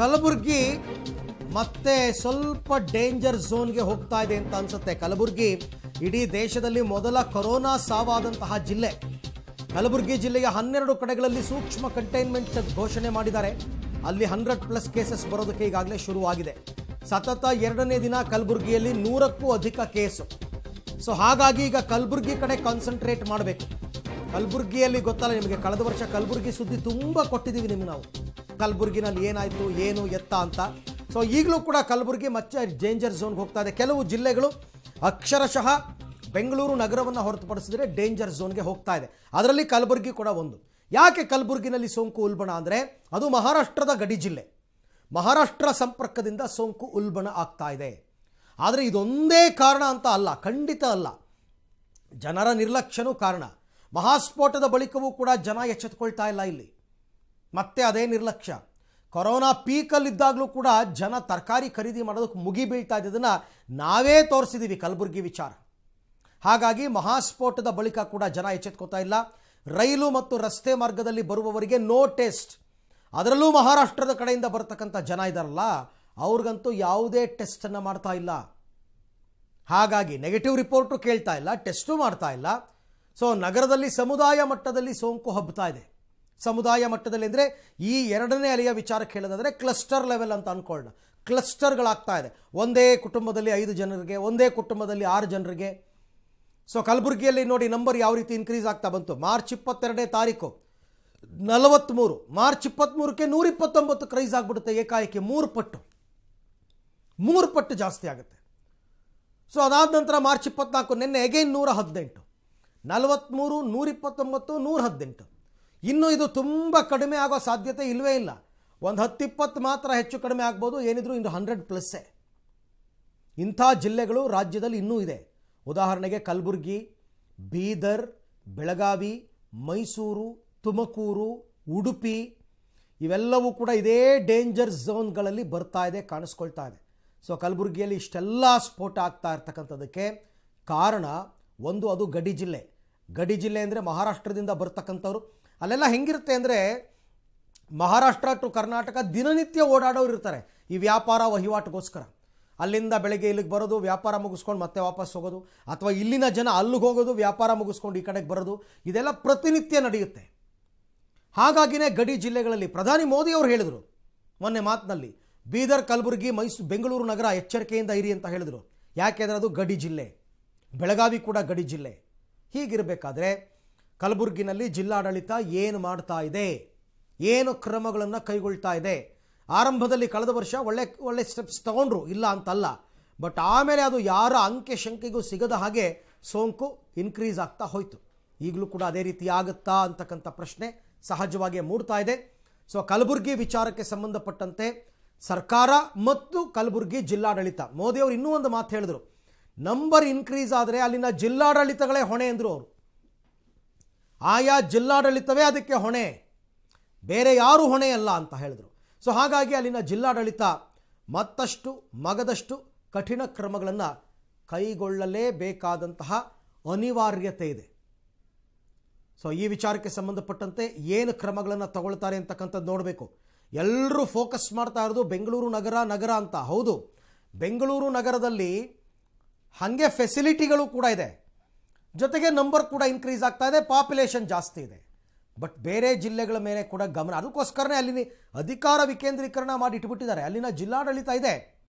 ಕಲಬುರ್ಗಿ ಮತ್ತೆ ಸ್ವಲ್ಪ ಡೇಂಜರ್ ಝೋನ್ಗೆ ಹೋಗ್ತಾ ಇದೆ ಅಂತ ಅನ್ಸುತ್ತೆ ಕಲಬುರ್ಗಿ ಇಡೀ ದೇಶದಲ್ಲಿ ಮೊದಲ ಕೊರೋನಾ ಸಾವಾದಂತಹ ಜಿಲ್ಲೆ ಕಲಬುರಗಿ ಜಿಲ್ಲೆಯ ಹನ್ನೆರಡು ಕಡೆಗಳಲ್ಲಿ ಸೂಕ್ಷ್ಮ ಕಂಟೈನ್ಮೆಂಟ್ ಘೋಷಣೆ ಮಾಡಿದ್ದಾರೆ ಅಲ್ಲಿ ಹಂಡ್ರೆಡ್ ಪ್ಲಸ್ ಕೇಸಸ್ ಬರೋದಕ್ಕೆ ಈಗಾಗಲೇ ಶುರುವಾಗಿದೆ ಸತತ ಎರಡನೇ ದಿನ ಕಲಬುರಗಿಯಲ್ಲಿ ನೂರಕ್ಕೂ ಅಧಿಕ ಕೇಸು ಸೊ ಹಾಗಾಗಿ ಈಗ ಕಲಬುರಗಿ ಕಡೆ ಕಾನ್ಸಂಟ್ರೇಟ್ ಮಾಡಬೇಕು ಕಲಬುರ್ಗಿಯಲ್ಲಿ ಗೊತ್ತಲ್ಲ ನಿಮಗೆ ಕಳೆದ ವರ್ಷ ಕಲಬುರಗಿ ಸುದ್ದಿ ತುಂಬ ಕೊಟ್ಟಿದ್ದೀವಿ ನಿಮಗೆ ನಾವು ಕಲಬುರಗಿನಲ್ಲಿ ಏನಾಯಿತು ಏನು ಎತ್ತ ಅಂತ ಸೊ ಈಗಲೂ ಕೂಡ ಕಲಬುರಗಿ ಮತ್ತೆ ಡೇಂಜರ್ ಝೋನ್ಗೆ ಹೋಗ್ತಾ ಇದೆ ಕೆಲವು ಜಿಲ್ಲೆಗಳು ಅಕ್ಷರಶಃ ಬೆಂಗಳೂರು ನಗರವನ್ನು ಹೊರತುಪಡಿಸಿದ್ರೆ ಡೇಂಜರ್ ಝೋನ್ಗೆ ಹೋಗ್ತಾ ಇದೆ ಅದರಲ್ಲಿ ಕಲಬುರಗಿ ಕೂಡ ಒಂದು ಯಾಕೆ ಕಲಬುರಗಿನಲ್ಲಿ ಸೋಂಕು ಉಲ್ಬಣ ಅಂದರೆ ಅದು ಮಹಾರಾಷ್ಟ್ರದ ಗಡಿ ಜಿಲ್ಲೆ ಮಹಾರಾಷ್ಟ್ರ ಸಂಪರ್ಕದಿಂದ ಸೋಂಕು ಉಲ್ಬಣ ಆಗ್ತಾ ಇದೆ ಆದರೆ ಇದೊಂದೇ ಕಾರಣ ಅಂತ ಅಲ್ಲ ಖಂಡಿತ ಅಲ್ಲ ಜನರ ನಿರ್ಲಕ್ಷ್ಯನೂ ಕಾರಣ ಮಹಾಸ್ಫೋಟದ ಬಳಿಕವೂ ಕೂಡ ಜನ ಎಚ್ಚೆತ್ಕೊಳ್ತಾ ಇಲ್ಲ ಇಲ್ಲಿ ಮತ್ತೆ ಅದೇ ನಿರ್ಲಕ್ಷ್ಯ ಕೊರೋನಾ ಪೀಕಲ್ಲಿದ್ದಾಗಲೂ ಕೂಡ ಜನ ತರಕಾರಿ ಖರೀದಿ ಮಾಡೋದಕ್ಕೆ ಮುಗಿ ಬೀಳ್ತಾ ಇದ್ದದನ್ನು ನಾವೇ ತೋರಿಸಿದ್ದೀವಿ ಕಲಬುರಗಿ ವಿಚಾರ ಹಾಗಾಗಿ ಮಹಾಸ್ಫೋಟದ ಬಳಿಕ ಕೂಡ ಜನ ಎಚ್ಚೆತ್ಕೋತಾ ಇಲ್ಲ ರೈಲು ಮತ್ತು ರಸ್ತೆ ಮಾರ್ಗದಲ್ಲಿ ಬರುವವರಿಗೆ ನೋ ಟೆಸ್ಟ್ ಅದರಲ್ಲೂ ಮಹಾರಾಷ್ಟ್ರದ ಕಡೆಯಿಂದ ಬರತಕ್ಕಂಥ ಜನ ಇದ್ದಾರಲ್ಲ ಅವ್ರಿಗಂತೂ ಯಾವುದೇ ಟೆಸ್ಟನ್ನು ಮಾಡ್ತಾ ಇಲ್ಲ ಹಾಗಾಗಿ ನೆಗೆಟಿವ್ ರಿಪೋರ್ಟು ಕೇಳ್ತಾ ಇಲ್ಲ ಟೆಸ್ಟೂ ಮಾಡ್ತಾ ಇಲ್ಲ ಸೊ ನಗರದಲ್ಲಿ ಸಮುದಾಯ ಮಟ್ಟದಲ್ಲಿ ಸೋಂಕು ಹಬ್ಬತಾ ಇದೆ ಸಮುದಾಯ ಮಟ್ಟದಲ್ಲಿ ಅಂದರೆ ಈ ಎರಡನೇ ಅಲೆಯ ವಿಚಾರಕ್ಕೆ ಹೇಳೋದಾದರೆ ಕ್ಲಸ್ಟರ್ ಲೆವೆಲ್ ಅಂತ ಅಂದ್ಕೊಳ್ಳೋಣ ಕ್ಲಸ್ಟರ್ಗಳಾಗ್ತಾ ಇದೆ ಒಂದೇ ಕುಟುಂಬದಲ್ಲಿ ಐದು ಜನರಿಗೆ ಒಂದೇ ಕುಟುಂಬದಲ್ಲಿ ಆರು ಜನರಿಗೆ ಸೊ ಕಲಬುರಗಿಯಲ್ಲಿ ನೋಡಿ ನಂಬರ್ ಯಾವ ರೀತಿ ಇನ್ಕ್ರೀಸ್ ಆಗ್ತಾ ಬಂತು ಮಾರ್ಚ್ ಇಪ್ಪತ್ತೆರಡನೇ ತಾರೀಕು ನಲವತ್ತ್ಮೂರು ಮಾರ್ಚ್ ಇಪ್ಪತ್ತ್ಮೂರಕ್ಕೆ ಇಪ್ಪತ್ತೊಂಬತ್ತು ಕ್ರೈಸ್ ಆಗ್ಬಿಡುತ್ತೆ ಏಕಾಏಕಿ ಮೂರು ಪಟ್ಟು ಮೂರು ಪಟ್ಟು ಜಾಸ್ತಿ ಆಗುತ್ತೆ ಸೊ ಅದಾದ ನಂತರ ಮಾರ್ಚ್ ಇಪ್ಪತ್ನಾಲ್ಕು ನಿನ್ನೆ ಎಗೇನ್ ನೂರ ಹದಿನೆಂಟು ನಲವತ್ತ್ಮೂರು ಇಪ್ಪತ್ತೊಂಬತ್ತು ನೂರ ಹದಿನೆಂಟು ಇನ್ನು ಇದು ತುಂಬ ಕಡಿಮೆ ಆಗೋ ಸಾಧ್ಯತೆ ಇಲ್ಲವೇ ಇಲ್ಲ ಒಂದು ಹತ್ತಿಪ್ಪತ್ತು ಮಾತ್ರ ಹೆಚ್ಚು ಕಡಿಮೆ ಆಗ್ಬೋದು ಏನಿದ್ರು ಇಂದು ಹಂಡ್ರೆಡ್ ಪ್ಲಸ್ಸೇ ಇಂಥ ಜಿಲ್ಲೆಗಳು ರಾಜ್ಯದಲ್ಲಿ ಇನ್ನೂ ಇದೆ ಉದಾಹರಣೆಗೆ ಕಲಬುರಗಿ ಬೀದರ್ ಬೆಳಗಾವಿ ಮೈಸೂರು ತುಮಕೂರು ಉಡುಪಿ ಇವೆಲ್ಲವೂ ಕೂಡ ಇದೇ ಡೇಂಜರ್ ಝೋನ್ಗಳಲ್ಲಿ ಬರ್ತಾ ಇದೆ ಕಾಣಿಸ್ಕೊಳ್ತಾ ಇದೆ ಸೊ ಕಲಬುರಗಿಯಲ್ಲಿ ಇಷ್ಟೆಲ್ಲ ಸ್ಫೋಟ ಆಗ್ತಾ ಇರ್ತಕ್ಕಂಥದ್ದಕ್ಕೆ ಕಾರಣ ಒಂದು ಅದು ಗಡಿ ಜಿಲ್ಲೆ ಗಡಿ ಜಿಲ್ಲೆ ಅಂದರೆ ಮಹಾರಾಷ್ಟ್ರದಿಂದ ಬರ್ತಕ್ಕಂಥವ್ರು ಅಲ್ಲೆಲ್ಲ ಹೆಂಗಿರುತ್ತೆ ಅಂದರೆ ಮಹಾರಾಷ್ಟ್ರ ಟು ಕರ್ನಾಟಕ ದಿನನಿತ್ಯ ಓಡಾಡೋರು ಇರ್ತಾರೆ ಈ ವ್ಯಾಪಾರ ವಹಿವಾಟಿಗೋಸ್ಕರ ಅಲ್ಲಿಂದ ಬೆಳಗ್ಗೆ ಇಲ್ಲಿಗೆ ಬರೋದು ವ್ಯಾಪಾರ ಮುಗಿಸ್ಕೊಂಡು ಮತ್ತೆ ವಾಪಸ್ ಹೋಗೋದು ಅಥವಾ ಇಲ್ಲಿನ ಜನ ಅಲ್ಲಿಗೆ ಹೋಗೋದು ವ್ಯಾಪಾರ ಮುಗಿಸ್ಕೊಂಡು ಈ ಕಡೆಗೆ ಬರೋದು ಇದೆಲ್ಲ ಪ್ರತಿನಿತ್ಯ ನಡೆಯುತ್ತೆ ಹಾಗಾಗಿನೇ ಗಡಿ ಜಿಲ್ಲೆಗಳಲ್ಲಿ ಪ್ರಧಾನಿ ಮೋದಿ ಅವರು ಹೇಳಿದರು ಮೊನ್ನೆ ಮಾತಿನಲ್ಲಿ ಬೀದರ್ ಕಲಬುರಗಿ ಮೈಸೂರು ಬೆಂಗಳೂರು ನಗರ ಎಚ್ಚರಿಕೆಯಿಂದ ಇರಿ ಅಂತ ಹೇಳಿದರು ಯಾಕೆಂದರೆ ಅದು ಗಡಿ ಜಿಲ್ಲೆ ಬೆಳಗಾವಿ ಕೂಡ ಗಡಿ ಜಿಲ್ಲೆ ಹೀಗಿರಬೇಕಾದ್ರೆ ಕಲಬುರಗಿನಲ್ಲಿ ಜಿಲ್ಲಾಡಳಿತ ಏನು ಮಾಡ್ತಾ ಇದೆ ಏನು ಕ್ರಮಗಳನ್ನು ಕೈಗೊಳ್ತಾ ಇದೆ ಆರಂಭದಲ್ಲಿ ಕಳೆದ ವರ್ಷ ಒಳ್ಳೆ ಒಳ್ಳೆ ಸ್ಟೆಪ್ಸ್ ತಗೊಂಡ್ರು ಇಲ್ಲ ಅಂತಲ್ಲ ಬಟ್ ಆಮೇಲೆ ಅದು ಯಾರ ಅಂಕೆ ಶಂಕೆಗೂ ಸಿಗದ ಹಾಗೆ ಸೋಂಕು ಇನ್ಕ್ರೀಸ್ ಆಗ್ತಾ ಹೋಯಿತು ಈಗಲೂ ಕೂಡ ಅದೇ ರೀತಿ ಆಗುತ್ತಾ ಅಂತಕ್ಕಂಥ ಪ್ರಶ್ನೆ ಸಹಜವಾಗಿ ಮೂಡ್ತಾ ಇದೆ ಸೊ ಕಲಬುರಗಿ ವಿಚಾರಕ್ಕೆ ಸಂಬಂಧಪಟ್ಟಂತೆ ಸರ್ಕಾರ ಮತ್ತು ಕಲಬುರಗಿ ಜಿಲ್ಲಾಡಳಿತ ಮೋದಿ ಅವರು ಇನ್ನೂ ಒಂದು ಮಾತು ಹೇಳಿದ್ರು ನಂಬರ್ ಇನ್ಕ್ರೀಸ್ ಆದರೆ ಅಲ್ಲಿನ ಜಿಲ್ಲಾಡಳಿತಗಳೇ ಹೊಣೆ ಎಂದರು ಅವರು ಆಯಾ ಜಿಲ್ಲಾಡಳಿತವೇ ಅದಕ್ಕೆ ಹೊಣೆ ಬೇರೆ ಯಾರೂ ಅಲ್ಲ ಅಂತ ಹೇಳಿದರು ಸೊ ಹಾಗಾಗಿ ಅಲ್ಲಿನ ಜಿಲ್ಲಾಡಳಿತ ಮತ್ತಷ್ಟು ಮಗದಷ್ಟು ಕಠಿಣ ಕ್ರಮಗಳನ್ನು ಕೈಗೊಳ್ಳಲೇಬೇಕಾದಂತಹ ಅನಿವಾರ್ಯತೆ ಇದೆ ಸೊ ಈ ವಿಚಾರಕ್ಕೆ ಸಂಬಂಧಪಟ್ಟಂತೆ ಏನು ಕ್ರಮಗಳನ್ನು ತಗೊಳ್ತಾರೆ ಅಂತಕ್ಕಂಥದ್ದು ನೋಡಬೇಕು ಎಲ್ಲರೂ ಫೋಕಸ್ ಮಾಡ್ತಾ ಇರೋದು ಬೆಂಗಳೂರು ನಗರ ನಗರ ಅಂತ ಹೌದು ಬೆಂಗಳೂರು ನಗರದಲ್ಲಿ ಹಾಗೆ ಫೆಸಿಲಿಟಿಗಳು ಕೂಡ ಇದೆ ಜೊತೆಗೆ ನಂಬರ್ ಕೂಡ ಇನ್ಕ್ರೀಸ್ ಆಗ್ತಾ ಇದೆ ಪಾಪ್ಯುಲೇಷನ್ ಜಾಸ್ತಿ ಇದೆ ಬಟ್ ಬೇರೆ ಜಿಲ್ಲೆಗಳ ಮೇಲೆ ಕೂಡ ಗಮನ ಅದಕ್ಕೋಸ್ಕರನೇ ಅಲ್ಲಿ ಅಧಿಕಾರ ವಿಕೇಂದ್ರೀಕರಣ ಮಾಡಿ ಇಟ್ಬಿಟ್ಟಿದ್ದಾರೆ ಅಲ್ಲಿನ ಜಿಲ್ಲಾಡಳಿತ ಇದೆ